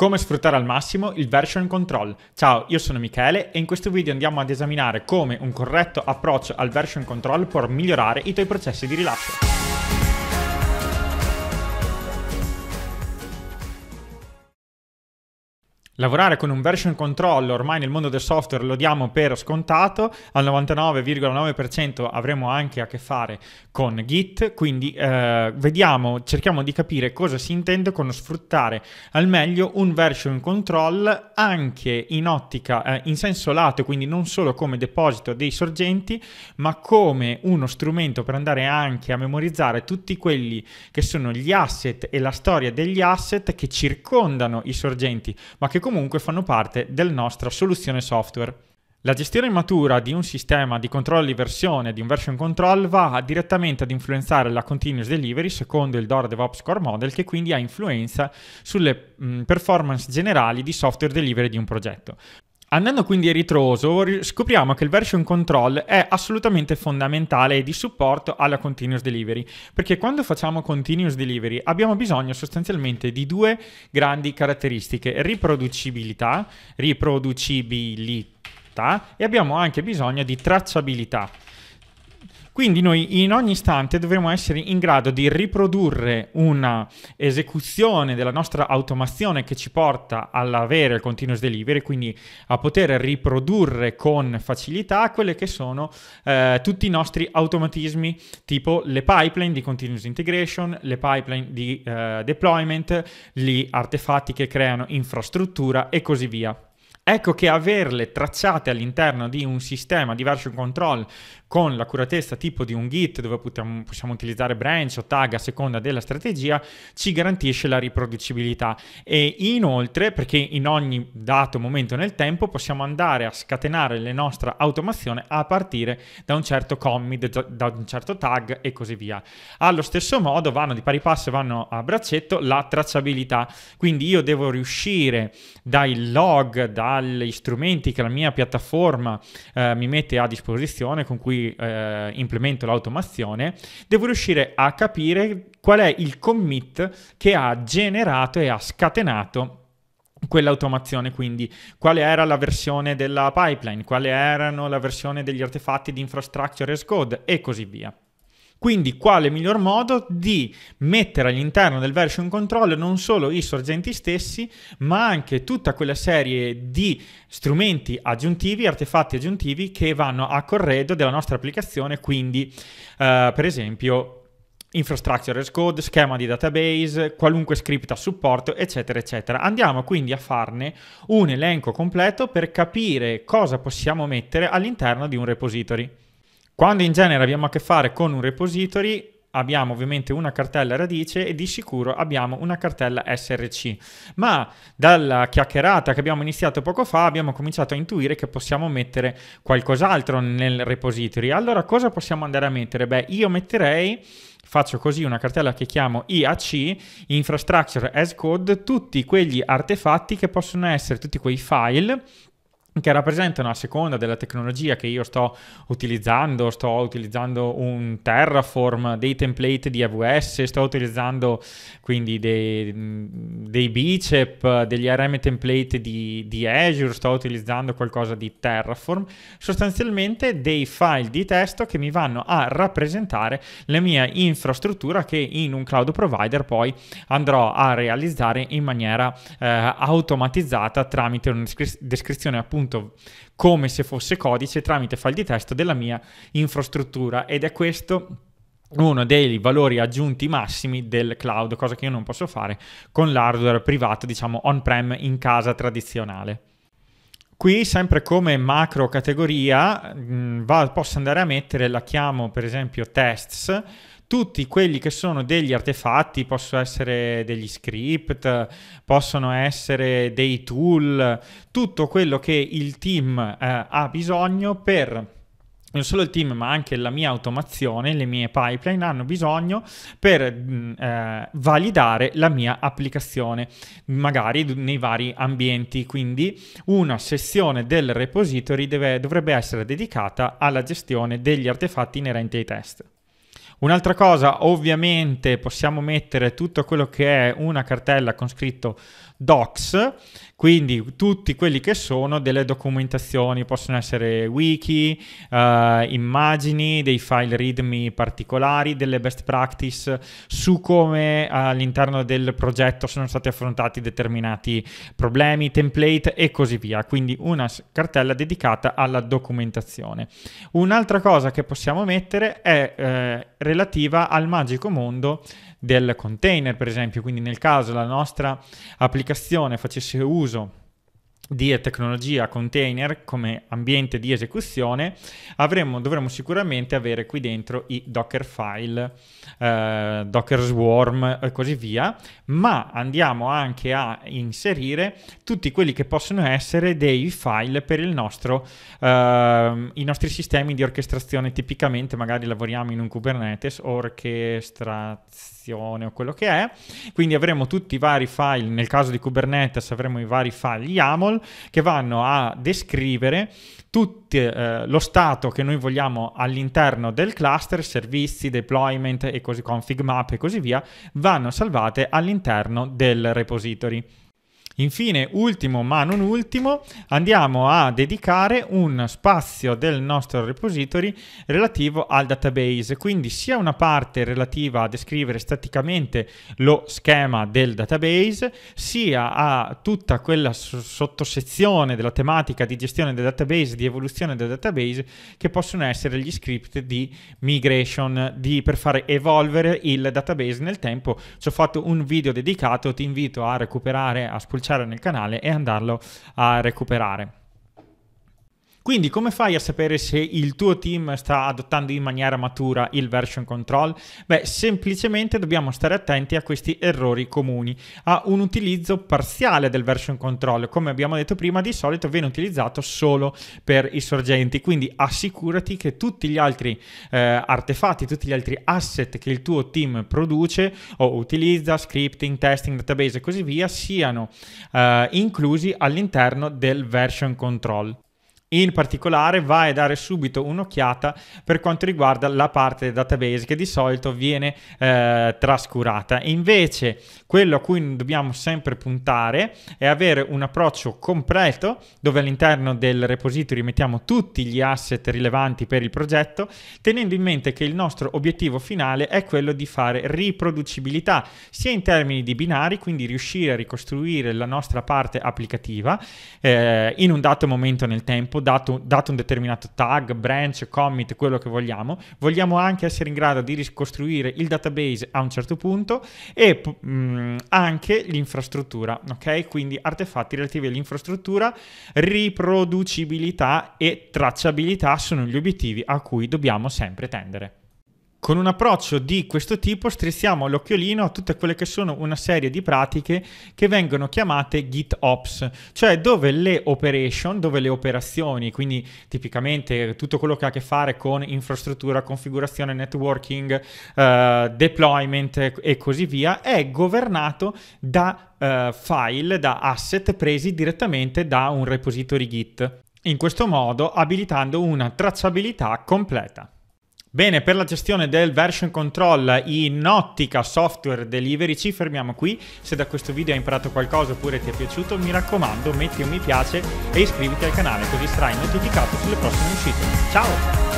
Come sfruttare al massimo il version control. Ciao, io sono Michele e in questo video andiamo ad esaminare come un corretto approccio al version control può migliorare i tuoi processi di rilascio. Lavorare con un version control ormai nel mondo del software lo diamo per scontato, al 99,9% avremo anche a che fare con Git, quindi eh, vediamo, cerchiamo di capire cosa si intende con sfruttare al meglio un version control anche in ottica, eh, in senso lato, quindi non solo come deposito dei sorgenti, ma come uno strumento per andare anche a memorizzare tutti quelli che sono gli asset e la storia degli asset che circondano i sorgenti, ma che comunque comunque fanno parte della nostra soluzione software. La gestione matura di un sistema di controllo di versione, di un version control, va direttamente ad influenzare la continuous delivery secondo il DOR DevOps Core Model che quindi ha influenza sulle performance generali di software delivery di un progetto. Andando quindi a ritroso, scopriamo che il version control è assolutamente fondamentale e di supporto alla continuous delivery, perché quando facciamo continuous delivery abbiamo bisogno sostanzialmente di due grandi caratteristiche, riproducibilità, riproducibilità e abbiamo anche bisogno di tracciabilità. Quindi noi in ogni istante dovremo essere in grado di riprodurre una esecuzione della nostra automazione che ci porta all'avere il continuous delivery, quindi a poter riprodurre con facilità quelle che sono eh, tutti i nostri automatismi tipo le pipeline di continuous integration, le pipeline di eh, deployment, gli artefatti che creano infrastruttura e così via. Ecco che averle tracciate all'interno di un sistema di version control con l'accuratezza tipo di un Git dove possiamo, possiamo utilizzare branch o tag a seconda della strategia, ci garantisce la riproducibilità. E inoltre, perché in ogni dato momento nel tempo possiamo andare a scatenare la nostra automazione a partire da un certo commit, da un certo tag e così via. Allo stesso modo vanno di pari passo, vanno a braccetto la tracciabilità. Quindi io devo riuscire dai log, dagli strumenti che la mia piattaforma eh, mi mette a disposizione con cui eh, implemento l'automazione, devo riuscire a capire qual è il commit che ha generato e ha scatenato quell'automazione, quindi quale era la versione della pipeline, quale erano la versione degli artefatti di infrastructure as code e così via. Quindi quale miglior modo di mettere all'interno del version controller non solo i sorgenti stessi, ma anche tutta quella serie di strumenti aggiuntivi, artefatti aggiuntivi che vanno a corredo della nostra applicazione, quindi eh, per esempio infrastructure as code, schema di database, qualunque script a supporto, eccetera, eccetera. Andiamo quindi a farne un elenco completo per capire cosa possiamo mettere all'interno di un repository. Quando in genere abbiamo a che fare con un repository, abbiamo ovviamente una cartella radice e di sicuro abbiamo una cartella src. Ma dalla chiacchierata che abbiamo iniziato poco fa abbiamo cominciato a intuire che possiamo mettere qualcos'altro nel repository. Allora cosa possiamo andare a mettere? Beh, io metterei faccio così una cartella che chiamo IAC, Infrastructure as Code, tutti quegli artefatti che possono essere, tutti quei file che rappresentano a seconda della tecnologia che io sto utilizzando, sto utilizzando un Terraform, dei template di AWS, sto utilizzando quindi dei, dei bicep, degli RM template di, di Azure, sto utilizzando qualcosa di Terraform, sostanzialmente dei file di testo che mi vanno a rappresentare la mia infrastruttura che in un cloud provider poi andrò a realizzare in maniera eh, automatizzata tramite una descrizione appunto appunto come se fosse codice tramite file di testo della mia infrastruttura ed è questo uno dei valori aggiunti massimi del cloud, cosa che io non posso fare con l'hardware privato, diciamo on-prem in casa tradizionale. Qui, sempre come macro categoria, mh, mm, va, posso andare a mettere, la chiamo per esempio tests, tutti quelli che sono degli artefatti, possono essere degli script, possono essere dei tool, tutto quello che il team eh, ha bisogno per non solo il team, ma anche la mia automazione, le mie pipeline hanno bisogno per mm, eh, validare la mia applicazione, magari nei vari ambienti. Quindi una sezione del repository deve, dovrebbe essere dedicata alla gestione degli artefatti inerenti ai test. Un'altra cosa, ovviamente possiamo mettere tutto quello che è una cartella con scritto docs, quindi tutti quelli che sono delle documentazioni, possono essere wiki, eh, immagini, dei file readme particolari, delle best practice su come eh, all'interno del progetto sono stati affrontati determinati problemi, template e così via, quindi una cartella dedicata alla documentazione. Un'altra cosa che possiamo mettere è eh, relativa al magico mondo del container, per esempio. Quindi nel caso la nostra applicazione facesse uso di tecnologia container come ambiente di esecuzione, avremo, dovremo sicuramente avere qui dentro i Dockerfile, eh, Docker Swarm e così via, ma andiamo anche a inserire tutti quelli che possono essere dei file per nostro, eh, i nostri sistemi di orchestrazione, tipicamente magari lavoriamo in un Kubernetes, orchestrazione o quello che è, quindi avremo tutti i vari file, nel caso di Kubernetes avremo i vari file YAML, che vanno a descrivere tutto eh, lo stato che noi vogliamo all'interno del cluster, servizi, deployment e così config map e così via, vanno salvate all'interno del repository. Infine, ultimo ma non ultimo, andiamo a dedicare un spazio del nostro repository relativo al database, quindi sia una parte relativa a descrivere staticamente lo schema del database, sia a tutta quella sottosezione della tematica di gestione del database, di evoluzione del database, che possono essere gli script di migration, di, per fare evolvere il database nel tempo. Ci ho fatto un video dedicato, ti invito a recuperare, a spulciare tracciare nel canale e andarlo a recuperare. Quindi come fai a sapere se il tuo team sta adottando in maniera matura il version control? Beh, semplicemente dobbiamo stare attenti a questi errori comuni, a un utilizzo parziale del version control. Come abbiamo detto prima, di solito viene utilizzato solo per i sorgenti, quindi assicurati che tutti gli altri eh, artefatti, tutti gli altri asset che il tuo team produce o utilizza, scripting, testing, database e così via, siano eh, inclusi all'interno del version control. In particolare vai a dare subito un'occhiata per quanto riguarda la parte database che di solito viene eh, trascurata. invece quello a cui dobbiamo sempre puntare è avere un approccio completo dove all'interno del repository mettiamo tutti gli asset rilevanti per il progetto, tenendo in mente che il nostro obiettivo finale è quello di fare riproducibilità sia in termini di binari, quindi riuscire a ricostruire la nostra parte applicativa eh, in un dato momento nel tempo dato, dato un determinato tag, branch, commit, quello che vogliamo, vogliamo anche essere in grado di ricostruire il database a un certo punto e mh, mm, anche l'infrastruttura, ok? Quindi artefatti relativi all'infrastruttura, riproducibilità e tracciabilità sono gli obiettivi a cui dobbiamo sempre tendere con un approccio di questo tipo strizziamo l'occhiolino a tutte quelle che sono una serie di pratiche che vengono chiamate GitOps, cioè dove le operation, dove le operazioni, quindi tipicamente tutto quello che ha a che fare con infrastruttura, configurazione, networking, eh, deployment e così via, è governato da eh, file, da asset presi direttamente da un repository Git. In questo modo abilitando una tracciabilità completa. Bene, per la gestione del version control in ottica software delivery ci fermiamo qui. Se da questo video hai imparato qualcosa oppure ti è piaciuto, mi raccomando, metti un mi piace e iscriviti al canale così sarai notificato sulle prossime uscite. Ciao!